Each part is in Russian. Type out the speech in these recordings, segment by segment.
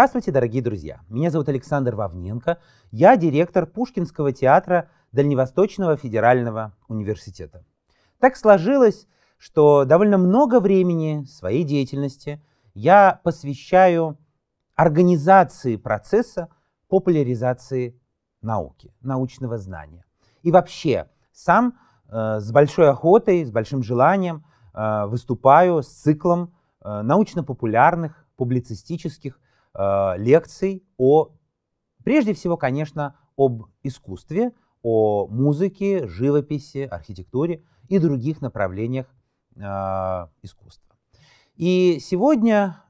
Здравствуйте, дорогие друзья! Меня зовут Александр Вовненко, я директор Пушкинского театра Дальневосточного федерального университета. Так сложилось, что довольно много времени своей деятельности я посвящаю организации процесса популяризации науки, научного знания. И вообще сам э, с большой охотой, с большим желанием э, выступаю с циклом э, научно-популярных, публицистических Э, лекций о, прежде всего, конечно, об искусстве, о музыке, живописи, архитектуре и других направлениях э, искусства. И сегодня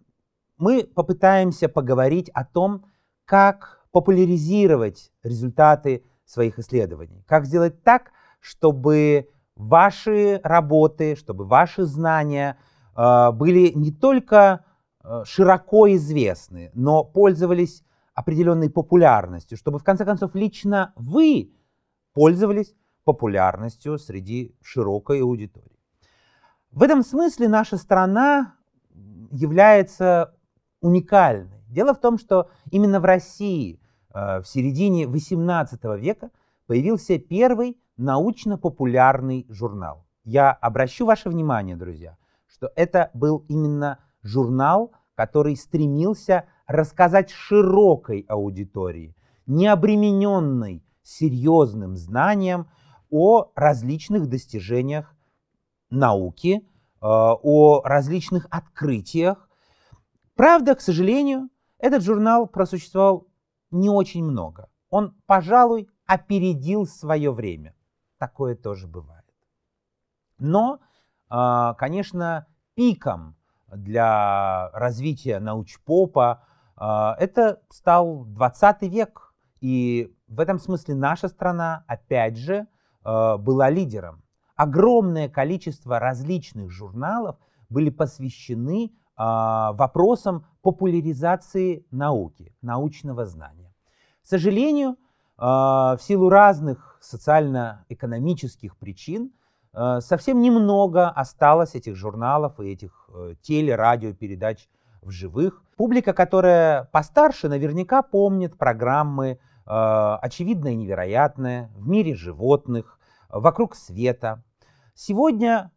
мы попытаемся поговорить о том, как популяризировать результаты своих исследований, как сделать так, чтобы ваши работы, чтобы ваши знания э, были не только Э, широко известны, но пользовались определенной популярностью, чтобы в конце концов лично вы пользовались популярностью среди широкой аудитории. В этом смысле наша страна является уникальной. Дело в том, что именно в России э, в середине XVIII века появился первый научно-популярный журнал. Я обращу ваше внимание, друзья, что это был именно журнал, который стремился рассказать широкой аудитории, не обремененной серьезным знанием о различных достижениях науки, э, о различных открытиях. Правда, к сожалению, этот журнал просуществовал не очень много. Он, пожалуй, опередил свое время. Такое тоже бывает. Но, э, конечно, пиком для развития научпопа. А, это стал 20 век, и в этом смысле наша страна, опять же, а, была лидером. Огромное количество различных журналов были посвящены а, вопросам популяризации науки, научного знания. К сожалению, в силу разных социально-экономических причин совсем немного осталось этих журналов и этих Э, телерадиопередач в живых. Публика, которая постарше, наверняка помнит программы э, «Очевидное и невероятное», «В мире животных», «Вокруг света». Сегодня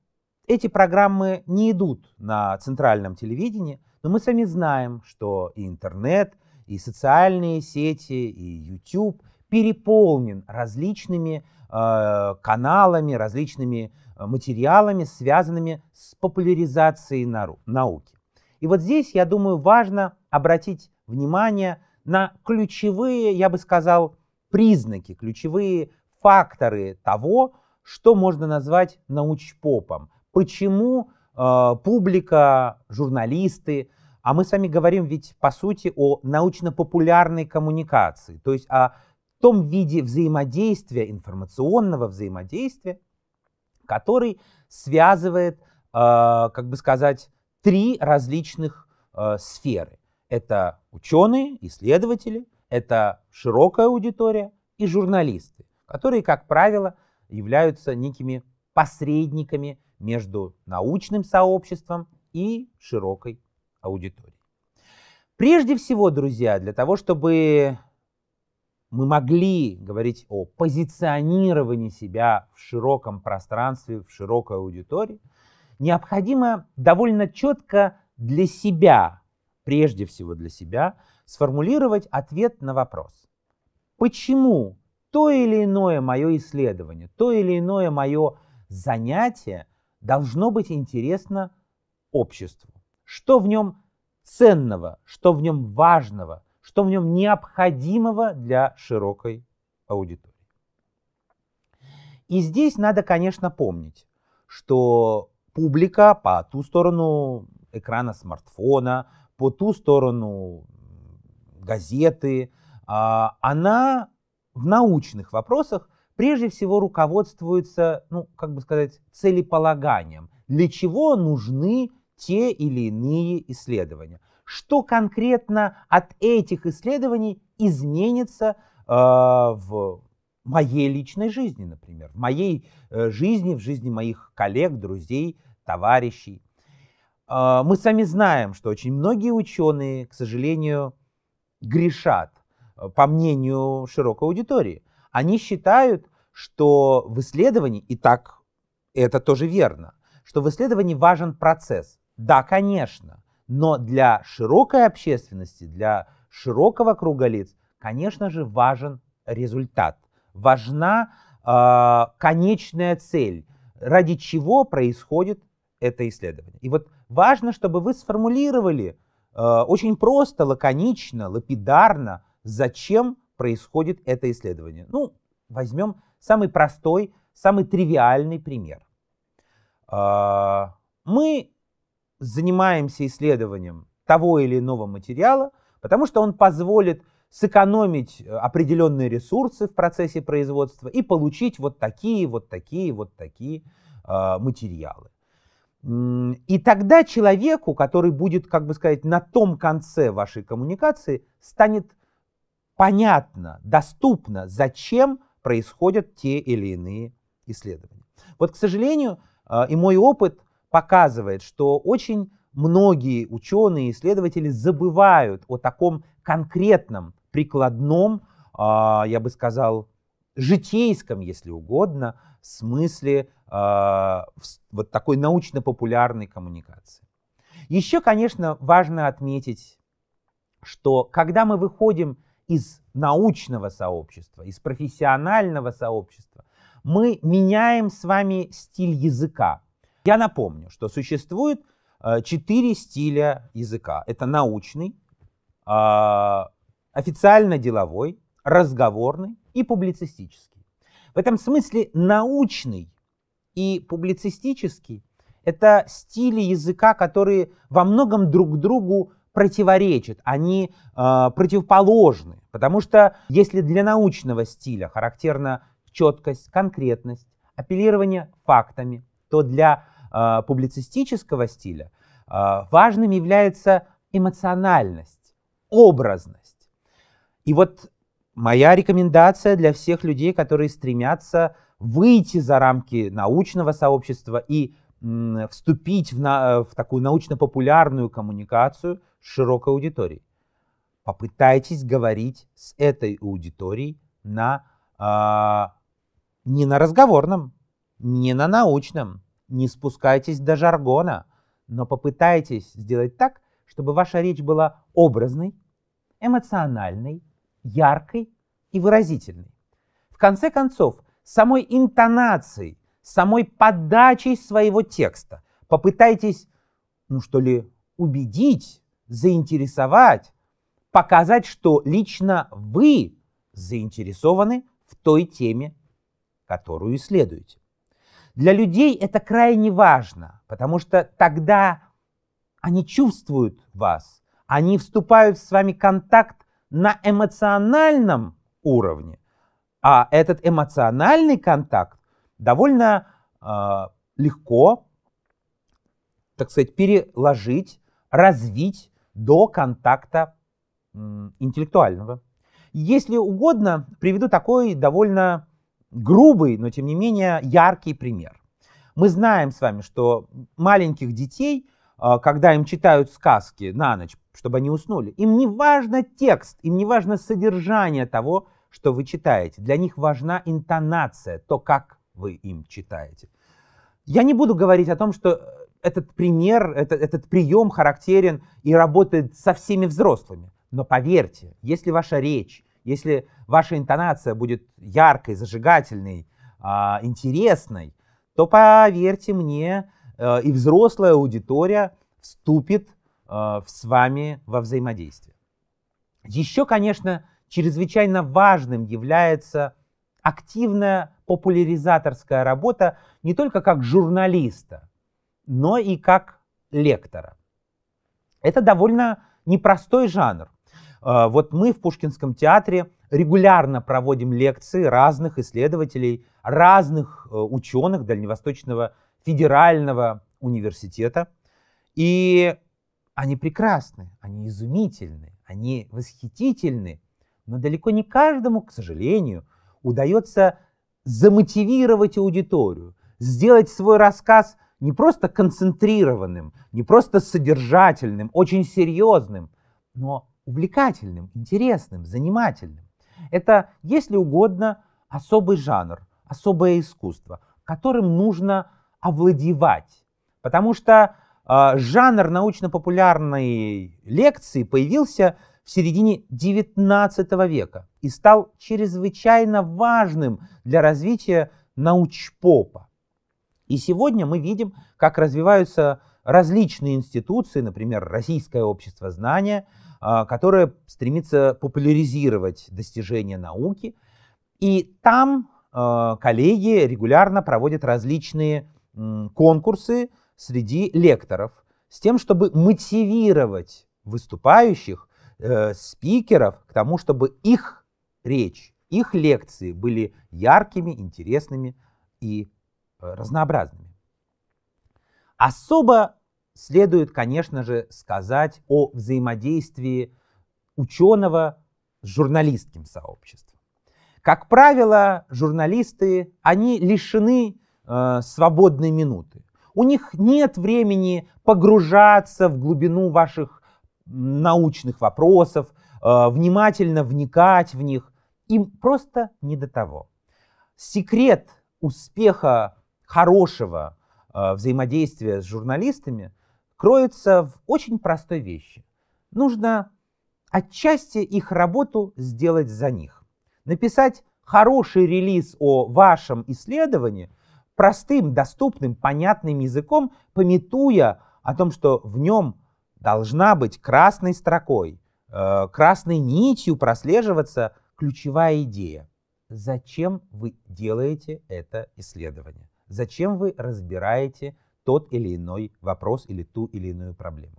эти программы не идут на центральном телевидении, но мы сами знаем, что и интернет, и социальные сети, и YouTube переполнен различными э, каналами, различными Э, материалами, связанными с популяризацией науки. И вот здесь, я думаю, важно обратить внимание на ключевые, я бы сказал, признаки, ключевые факторы того, что можно назвать научпопом. Почему э, публика, журналисты, а мы с вами говорим ведь по сути о научно-популярной коммуникации, то есть о том виде взаимодействия, информационного взаимодействия, который связывает, э, как бы сказать, три различных э, сферы. Это ученые, исследователи, это широкая аудитория и журналисты, которые, как правило, являются некими посредниками между научным сообществом и широкой аудиторией. Прежде всего, друзья, для того, чтобы мы могли говорить о позиционировании себя в широком пространстве, в широкой аудитории, необходимо довольно четко для себя, прежде всего для себя, сформулировать ответ на вопрос. Почему то или иное мое исследование, то или иное мое занятие должно быть интересно обществу? Что в нем ценного, что в нем важного – что в нем необходимого для широкой аудитории. И здесь надо, конечно, помнить, что публика по ту сторону экрана смартфона, по ту сторону газеты, а, она в научных вопросах прежде всего руководствуется, ну, как бы сказать, целеполаганием, для чего нужны те или иные исследования – что конкретно от этих исследований изменится э, в моей личной жизни, например, в моей э, жизни, в жизни моих коллег, друзей, товарищей. Э, мы сами знаем, что очень многие ученые, к сожалению, грешат, э, по мнению широкой аудитории. Они считают, что в исследовании, и так это тоже верно, что в исследовании важен процесс. Да, конечно, но для широкой общественности, для широкого круга лиц, конечно же, важен результат, важна э, конечная цель, ради чего происходит это исследование. И вот важно, чтобы вы сформулировали э, очень просто, лаконично, лапидарно, зачем происходит это исследование. Ну, возьмем самый простой, самый тривиальный пример. Э, мы занимаемся исследованием того или иного материала, потому что он позволит сэкономить э, определенные ресурсы в процессе производства и получить вот такие, вот такие, вот такие а, материалы. И тогда человеку, который будет, как бы сказать, на том конце вашей коммуникации, станет понятно, доступно, зачем происходят те или иные исследования. Вот, к сожалению, а, и мой опыт – показывает, что очень многие ученые и исследователи забывают о таком конкретном, прикладном, а, я бы сказал, житейском, если угодно, смысле а, вот такой научно-популярной коммуникации. Еще, конечно, важно отметить, что когда мы выходим из научного сообщества, из профессионального сообщества, мы меняем с вами стиль языка. Я напомню, что существует э, четыре стиля языка. Это научный, а, официально-деловой, разговорный и публицистический. В этом смысле научный и публицистический – это стили языка, которые во многом друг другу противоречат, они э, противоположны. Потому что если для научного стиля характерна четкость, конкретность, апеллирование фактами, то для а, публицистического стиля а, важным является эмоциональность, образность. И вот моя рекомендация для всех людей, которые стремятся выйти за рамки научного сообщества и вступить в, на, в такую научно-популярную коммуникацию с широкой аудиторией. Попытайтесь говорить с этой аудиторией на, э, не на разговорном, не на научном, не спускайтесь до жаргона, но попытайтесь сделать так, чтобы ваша речь была образной, эмоциональной, яркой и выразительной. В конце концов, самой интонацией, самой подачей своего текста попытайтесь, ну что ли, убедить, заинтересовать, показать, что лично вы заинтересованы в той теме, которую исследуете. Для людей это крайне важно, потому что тогда они чувствуют вас, они вступают с вами в контакт на эмоциональном уровне. А этот эмоциональный контакт довольно э, легко, так сказать, переложить, развить до контакта интеллектуального. Если угодно, приведу такой довольно грубый, но тем не менее яркий пример. Мы знаем с вами, что маленьких детей, а, когда им читают сказки на ночь, чтобы они уснули, им не важно текст, им не важно содержание того, что вы читаете. Для них важна интонация, то, как вы им читаете. Я не буду говорить о том, что этот пример, этот, этот прием характерен и работает со всеми взрослыми. Но поверьте, если ваша речь если ваша интонация будет яркой, зажигательной, а, интересной, то поверьте мне, э, и взрослая аудитория вступит э, с вами во взаимодействие. Еще, конечно, чрезвычайно важным является активная популяризаторская работа не только как журналиста, но и как лектора. Это довольно непростой жанр. А, вот мы в Пушкинском театре регулярно проводим лекции разных исследователей, разных э, ученых Дальневосточного федерального университета. И они прекрасны, они изумительны, они восхитительны, но далеко не каждому, к сожалению, удается замотивировать аудиторию, сделать свой рассказ не просто концентрированным, не просто содержательным, очень серьезным, но увлекательным, интересным, занимательным. Это, если угодно, особый жанр, особое искусство, которым нужно овладевать. Потому что э, жанр научно-популярной лекции появился в середине XIX века и стал чрезвычайно важным для развития научпопа. И сегодня мы видим, как развиваются различные институции, например, Российское общество знания – а, которая стремится популяризировать достижения науки. И там а, коллеги регулярно проводят различные конкурсы среди лекторов с тем, чтобы мотивировать выступающих, э, спикеров к тому, чтобы их речь, их лекции были яркими, интересными и э, разнообразными. Особо следует, конечно же, сказать о взаимодействии ученого с журналистским сообществом. Как правило, журналисты, они лишены э, свободной минуты. У них нет времени погружаться в глубину ваших научных вопросов, э, внимательно вникать в них. Им просто не до того. Секрет успеха хорошего э, взаимодействия с журналистами – кроется в очень простой вещи. Нужно отчасти их работу сделать за них. Написать хороший релиз о вашем исследовании простым, доступным, понятным языком, пометуя о том, что в нем должна быть красной строкой, э, красной нитью прослеживаться ключевая идея. Зачем вы делаете это исследование? Зачем вы разбираете тот или иной вопрос или ту или иную проблему.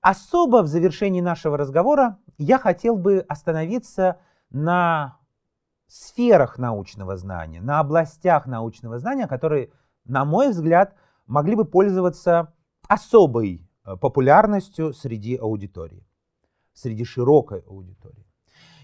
Особо в завершении нашего разговора я хотел бы остановиться на сферах научного знания, на областях научного знания, которые, на мой взгляд, могли бы пользоваться особой э, популярностью среди аудитории, среди широкой аудитории.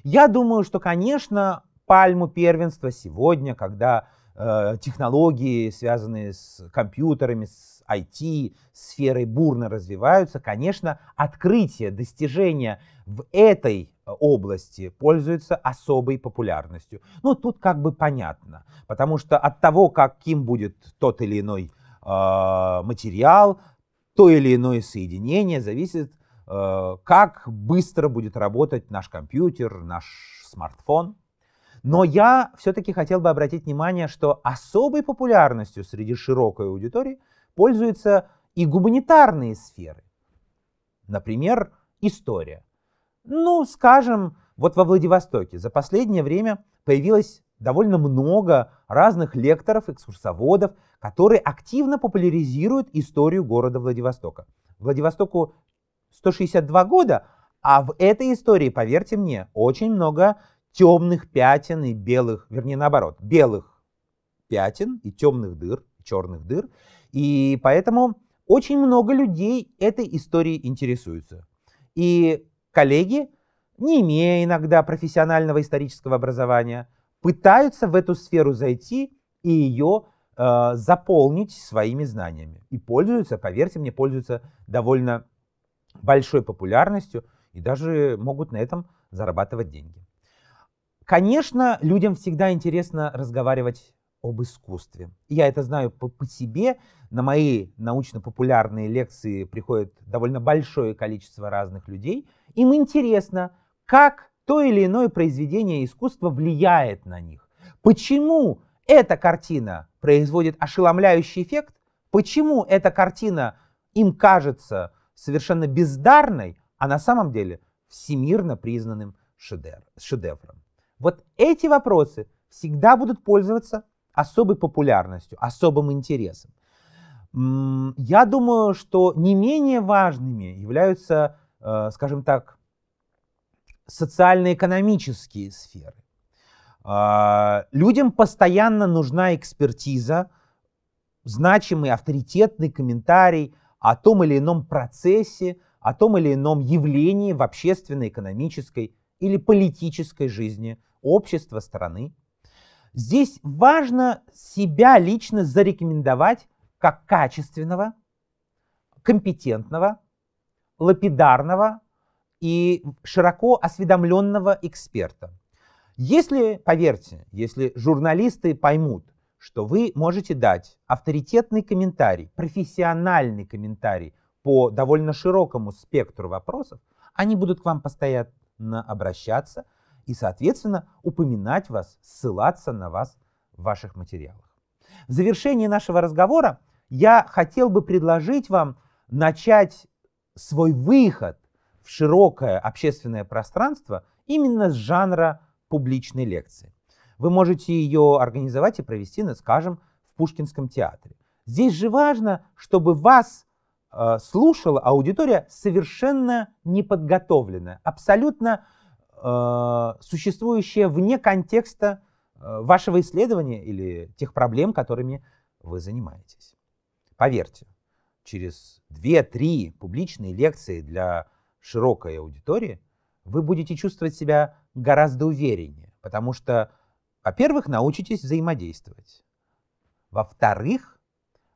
Я думаю, что, конечно, пальму первенства сегодня, когда Э, технологии, связанные с компьютерами, с IT, сферой бурно развиваются. Конечно, открытие, достижения в этой э, области пользуются особой популярностью. Ну, тут как бы понятно, потому что от того, каким будет тот или иной э, материал, то или иное соединение, зависит, э, как быстро будет работать наш компьютер, наш смартфон. Но я все-таки хотел бы обратить внимание, что особой популярностью среди широкой аудитории пользуются и гуманитарные сферы. Например, история. Ну, скажем, вот во Владивостоке за последнее время появилось довольно много разных лекторов, экскурсоводов, которые активно популяризируют историю города Владивостока. Владивостоку 162 года, а в этой истории, поверьте мне, очень много темных пятен и белых, вернее наоборот, белых пятен и темных дыр, черных дыр. И поэтому очень много людей этой историей интересуются. И коллеги, не имея иногда профессионального исторического образования, пытаются в эту сферу зайти и ее э, заполнить своими знаниями. И пользуются, поверьте мне, пользуются довольно большой популярностью и даже могут на этом зарабатывать деньги. Конечно, людям всегда интересно разговаривать об искусстве. Я это знаю по, по себе. На мои научно-популярные лекции приходит довольно большое количество разных людей. Им интересно, как то или иное произведение искусства влияет на них. Почему эта картина производит ошеломляющий эффект? Почему эта картина им кажется совершенно бездарной, а на самом деле всемирно признанным шедевром? Вот эти вопросы всегда будут пользоваться особой популярностью, особым интересом. Я думаю, что не менее важными являются, э, скажем так, социально-экономические сферы. А, людям постоянно нужна экспертиза, значимый авторитетный комментарий о том или ином процессе, о том или ином явлении в общественной, экономической или политической жизни общества страны. Здесь важно себя лично зарекомендовать как качественного, компетентного, лапидарного и широко осведомленного эксперта. Если, поверьте, если журналисты поймут, что вы можете дать авторитетный комментарий, профессиональный комментарий по довольно широкому спектру вопросов, они будут к вам постоянно обращаться, и, соответственно, упоминать вас, ссылаться на вас в ваших материалах. В завершении нашего разговора я хотел бы предложить вам начать свой выход в широкое общественное пространство именно с жанра публичной лекции. Вы можете ее организовать и провести, ну, скажем, в Пушкинском театре. Здесь же важно, чтобы вас э, слушала аудитория совершенно неподготовленная, абсолютно Э, существующее вне контекста э, вашего исследования или тех проблем, которыми вы занимаетесь. Поверьте, через 2-3 публичные лекции для широкой аудитории вы будете чувствовать себя гораздо увереннее, потому что, во-первых, научитесь взаимодействовать. Во-вторых,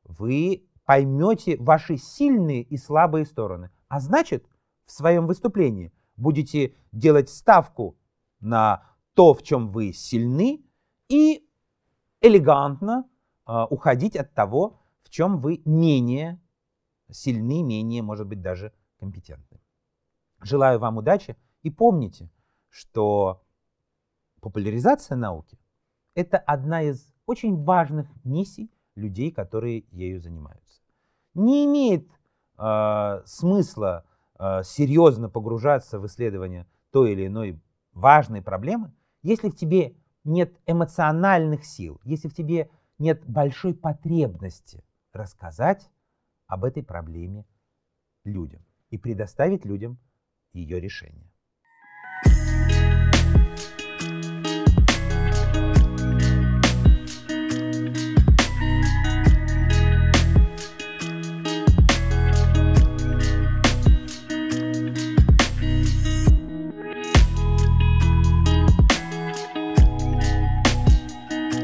вы поймете ваши сильные и слабые стороны, а значит, в своем выступлении – будете делать ставку на то, в чем вы сильны, и элегантно э, уходить от того, в чем вы менее сильны, менее, может быть, даже компетентны. Желаю вам удачи и помните, что популяризация науки – это одна из очень важных миссий людей, которые ею занимаются. Не имеет э, смысла Э, серьезно погружаться в исследование той или иной важной проблемы, если в тебе нет эмоциональных сил, если в тебе нет большой потребности рассказать об этой проблеме людям и предоставить людям ее решение.